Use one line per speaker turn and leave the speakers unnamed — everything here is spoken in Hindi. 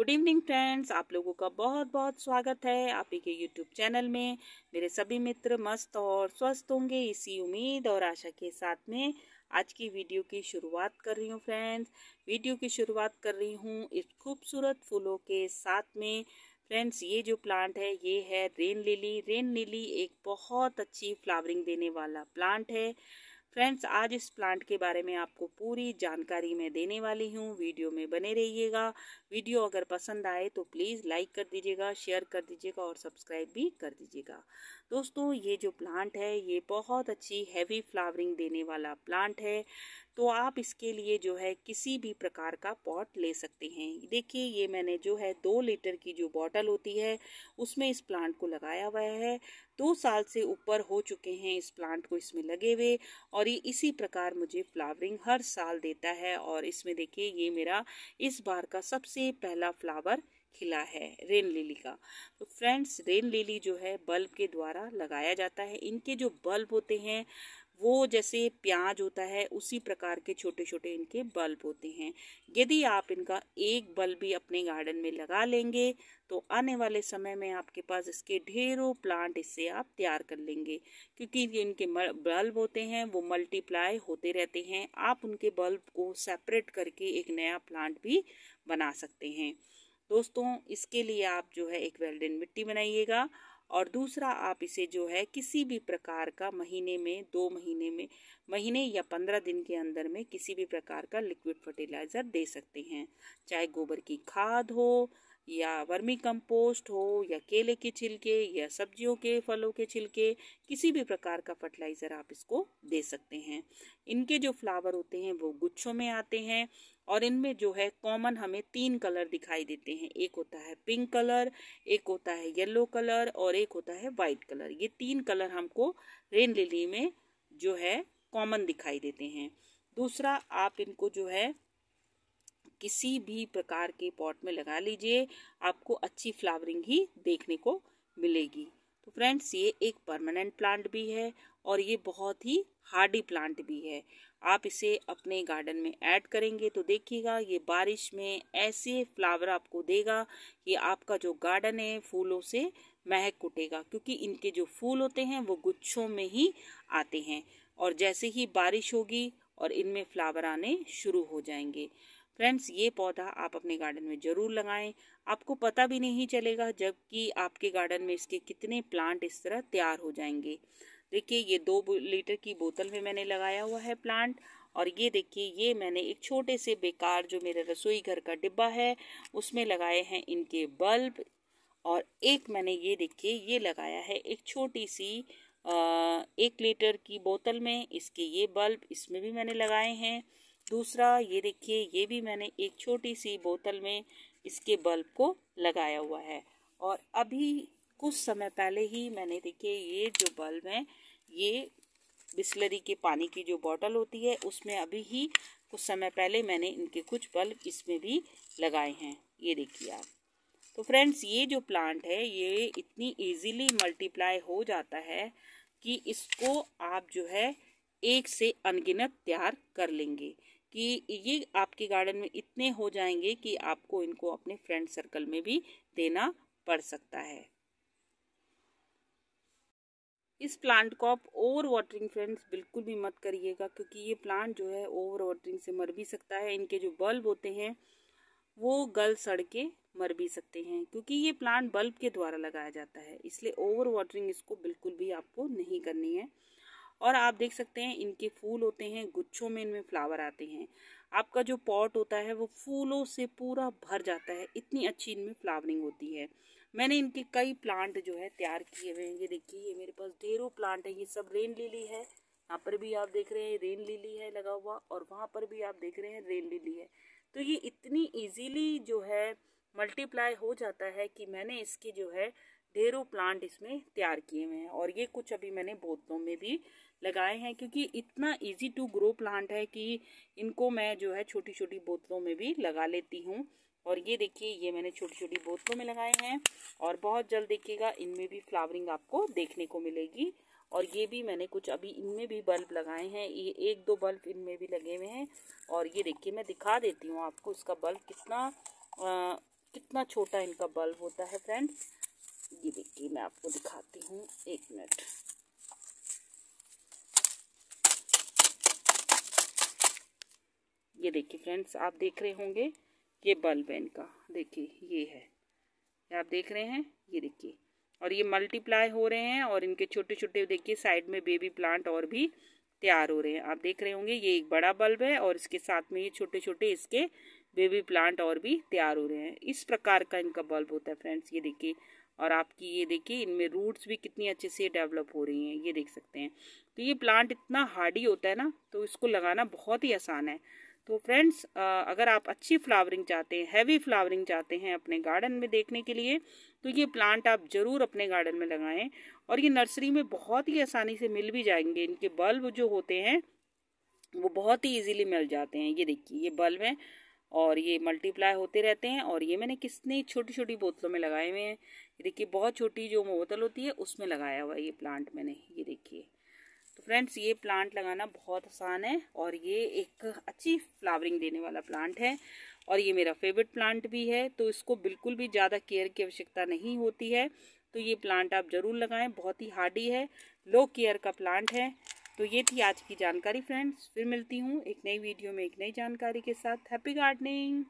गुड इवनिंग फ्रेंड्स आप लोगों का बहुत बहुत स्वागत है आप ही के यूट्यूब चैनल में मेरे सभी मित्र मस्त और स्वस्थ होंगे इसी उम्मीद और आशा के साथ में आज की वीडियो की शुरुआत कर रही हूँ फ्रेंड्स वीडियो की शुरुआत कर रही हूँ इस खूबसूरत फूलों के साथ में फ्रेंड्स ये जो प्लांट है ये है रेन लिली रेन लिली एक बहुत अच्छी फ्लावरिंग देने वाला प्लांट है फ्रेंड्स आज इस प्लांट के बारे में आपको पूरी जानकारी मैं देने वाली हूँ वीडियो में बने रहिएगा वीडियो अगर पसंद आए तो प्लीज़ लाइक कर दीजिएगा शेयर कर दीजिएगा और सब्सक्राइब भी कर दीजिएगा दोस्तों ये जो प्लांट है ये बहुत अच्छी हैवी फ्लावरिंग देने वाला प्लांट है तो आप इसके लिए जो है किसी भी प्रकार का पॉट ले सकते हैं देखिए ये मैंने जो है दो लीटर की जो बॉटल होती है उसमें इस प्लांट को लगाया हुआ है दो साल से ऊपर हो चुके हैं इस प्लांट को इसमें लगे हुए और ये इसी प्रकार मुझे फ्लावरिंग हर साल देता है और इसमें देखिए ये मेरा इस बार का सबसे पहला फ्लावर खिला है रेन लिली का तो फ्रेंड्स रेन लिली जो है बल्ब के द्वारा लगाया जाता है इनके जो बल्ब होते हैं वो जैसे प्याज होता है उसी प्रकार के छोटे छोटे इनके बल्ब होते हैं यदि आप इनका एक बल्ब भी अपने गार्डन में लगा लेंगे तो आने वाले समय में आपके पास इसके ढेरों प्लांट इससे आप तैयार कर लेंगे क्योंकि इनके बल्ब होते हैं वो मल्टीप्लाई होते रहते हैं आप उनके बल्ब को सेपरेट करके एक नया प्लांट भी बना सकते हैं दोस्तों इसके लिए आप जो है एक वेल्डन मिट्टी बनाइएगा और दूसरा आप इसे जो है किसी भी प्रकार का महीने में दो महीने में महीने या पंद्रह दिन के अंदर में किसी भी प्रकार का लिक्विड फर्टिलाइज़र दे सकते हैं चाहे गोबर की खाद हो या वर्मी कंपोस्ट हो या केले के छिलके या सब्जियों के फलों के छिलके किसी भी प्रकार का फर्टिलाइज़र आप इसको दे सकते हैं इनके जो फ्लावर होते हैं वो गुच्छों में आते हैं और इनमें जो है कॉमन हमें तीन कलर दिखाई देते हैं एक होता है पिंक कलर एक होता है येलो कलर और एक होता है वाइट कलर ये तीन कलर हमको रेन लिली में जो है कॉमन दिखाई देते हैं दूसरा आप इनको जो है किसी भी प्रकार के पॉट में लगा लीजिए आपको अच्छी फ्लावरिंग ही देखने को मिलेगी तो फ्रेंड्स ये एक परमानेंट प्लांट भी है और ये बहुत ही हार्डी प्लांट भी है आप इसे अपने गार्डन में ऐड करेंगे तो देखिएगा ये बारिश में ऐसे फ्लावर आपको देगा कि आपका जो गार्डन है फूलों से महक उठेगा क्योंकि इनके जो फूल होते हैं वो गुच्छों में ही आते हैं और जैसे ही बारिश होगी और इनमें फ्लावर आने शुरू हो जाएंगे फ्रेंड्स ये पौधा आप अपने गार्डन में ज़रूर लगाएं आपको पता भी नहीं चलेगा जबकि आपके गार्डन में इसके कितने प्लांट इस तरह तैयार हो जाएंगे देखिए ये दो लीटर की बोतल में मैंने लगाया हुआ है प्लांट और ये देखिए ये मैंने एक छोटे से बेकार जो मेरे रसोई घर का डिब्बा है उसमें लगाए हैं इनके बल्ब और एक मैंने ये देखिए ये लगाया है एक छोटी सी आ, एक लीटर की बोतल में इसके ये बल्ब इसमें भी मैंने लगाए हैं दूसरा ये देखिए ये भी मैंने एक छोटी सी बोतल में इसके बल्ब को लगाया हुआ है और अभी कुछ समय पहले ही मैंने देखिए ये जो बल्ब है ये बिस्लरी के पानी की जो बॉटल होती है उसमें अभी ही कुछ समय पहले मैंने इनके कुछ बल्ब इसमें भी लगाए हैं ये देखिए आप तो फ्रेंड्स ये जो प्लांट है ये इतनी इजीली मल्टीप्लाई हो जाता है कि इसको आप जो है एक से अनगिनत तैयार कर लेंगे कि ये आपके गार्डन में इतने हो जाएंगे कि आपको इनको अपने फ्रेंड सर्कल में भी देना पड़ सकता है इस प्लांट को आप ओवर वाटरिंग फ्रेंड्स बिल्कुल भी मत करिएगा क्योंकि ये प्लांट जो है ओवर वाटरिंग से मर भी सकता है इनके जो बल्ब होते हैं वो गल सड़ के मर भी सकते हैं क्योंकि ये प्लांट बल्ब के द्वारा लगाया जाता है इसलिए ओवर वाटरिंग इसको बिल्कुल भी आपको नहीं करनी है और आप देख सकते हैं इनके फूल होते हैं गुच्छों में इनमें फ्लावर आते हैं आपका जो पॉट होता है वो फूलों से पूरा भर जाता है इतनी अच्छी इनमें फ्लावरिंग होती है मैंने इनके कई प्लांट जो है तैयार किए हुए हैं ये देखिए ये मेरे पास ढेरों प्लांट है ये सब रेन लिली है यहाँ पर भी आप देख रहे हैं रेन लिली है लगा हुआ और वहाँ पर भी आप देख रहे हैं रेन लिली है तो ये इतनी इजीली जो है मल्टीप्लाई हो जाता है कि मैंने इसके जो है ढेरों प्लांट इसमें तैयार किए हुए हैं और ये कुछ अभी मैंने बोतलों में भी लगाए हैं क्योंकि इतना इजी टू ग्रो प्लांट है कि इनको मैं जो है छोटी छोटी बोतलों में भी लगा लेती हूँ और ये देखिए ये मैंने छोटी छोटी बोतलों में लगाए हैं और बहुत जल्द देखिएगा इनमें भी फ्लावरिंग आपको देखने को मिलेगी और ये भी मैंने कुछ अभी इनमें भी बल्ब लगाए हैं ये एक दो बल्ब इनमें भी लगे हुए हैं और ये देखिए मैं दिखा देती हूँ आपको इसका बल्ब कितना आ, कितना छोटा इनका बल्ब होता है फ्रेंड्स ये देखिए मैं आपको दिखाती हूँ एक मिनट ये देखिए फ्रेंड्स आप देख रहे होंगे ये बल्ब है इनका देखिए ये है ये आप देख रहे हैं ये देखिए और ये मल्टीप्लाई हो रहे हैं और इनके छोटे छोटे देखिए साइड में बेबी प्लांट और भी तैयार हो रहे हैं आप देख रहे होंगे ये एक बड़ा बल्ब है और इसके साथ में ये छोटे छोटे इसके बेबी प्लांट और भी तैयार हो रहे हैं इस प्रकार का इनका बल्ब होता है फ्रेंड्स ये देखिए और आपकी ये देखिए इनमें रूट्स भी कितनी अच्छे से डेवलप हो रही हैं ये देख सकते हैं तो ये प्लांट इतना हार्डी होता है ना तो इसको लगाना बहुत ही आसान है तो फ्रेंड्स अगर आप अच्छी फ्लावरिंग चाहते हैं हैवी फ्लावरिंग चाहते हैं अपने गार्डन में देखने के लिए तो ये प्लांट आप ज़रूर अपने गार्डन में लगाएं और ये नर्सरी में बहुत ही आसानी से मिल भी जाएंगे इनके बल्ब जो होते हैं वो बहुत ही इजीली मिल जाते हैं ये देखिए ये बल्ब हैं और ये मल्टीप्लाई होते रहते हैं और ये मैंने कितने छोटी छोटी बोतलों में लगाए हुए हैं ये देखिए बहुत छोटी जो बोतल होती है उसमें लगाया हुआ है ये प्लांट मैंने ये देखिए तो फ्रेंड्स ये प्लांट लगाना बहुत आसान है और ये एक अच्छी फ्लावरिंग देने वाला प्लांट है और ये मेरा फेवरेट प्लांट भी है तो इसको बिल्कुल भी ज़्यादा केयर की आवश्यकता नहीं होती है तो ये प्लांट आप ज़रूर लगाएं बहुत ही हार्डी है लो केयर का प्लांट है तो ये थी आज की जानकारी फ्रेंड्स फिर मिलती हूँ एक नई वीडियो में एक नई जानकारी के साथ हैप्पी गार्डनिंग